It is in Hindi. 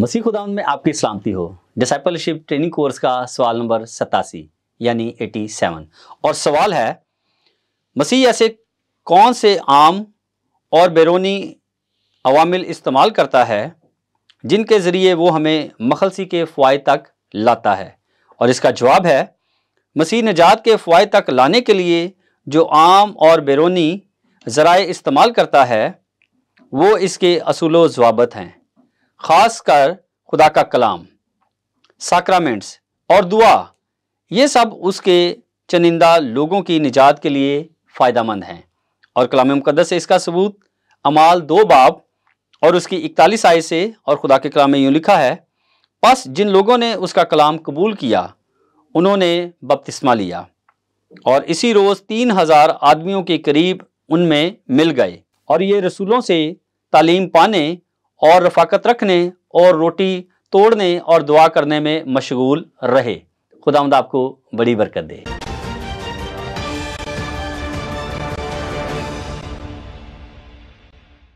मसीह खुदा में आपकी सलामती हो डिसाइपलशिप ट्रेनिंग कोर्स का सवाल नंबर सतासी यानी एटी सेवन और सवाल है मसीह ऐसे कौन से आम और बैरूनी अवामिल इस्तेमाल करता है जिनके ज़रिए वो हमें मखलसी के फ़वाद तक लाता है और इसका जवाब है मसीह नजात के फ़वाद तक लाने के लिए जो आम और बैरूनी ज़रा इस्तेमाल करता है वो इसके असूलो जवाबत हैं ख़ास कर खुदा का कलाम साक्रामेंट्स और दुआ ये सब उसके चनिंदा लोगों की निजात के लिए फ़ायदा हैं और कलाम मुकदस से इसका सबूत अमाल दो बाब और उसकी इकतालीस आय से और खुदा के कलाम में यूँ लिखा है बस जिन लोगों ने उसका कलाम कबूल किया उन्होंने बपतिस्मा लिया और इसी रोज़ तीन हज़ार आदमियों के करीब उनमें मिल गए और ये रसूलों से तालीम पाने और रफाकत रखने और रोटी तोड़ने और दुआ करने में मशगूल रहे खुदा आपको बड़ी बरकत दे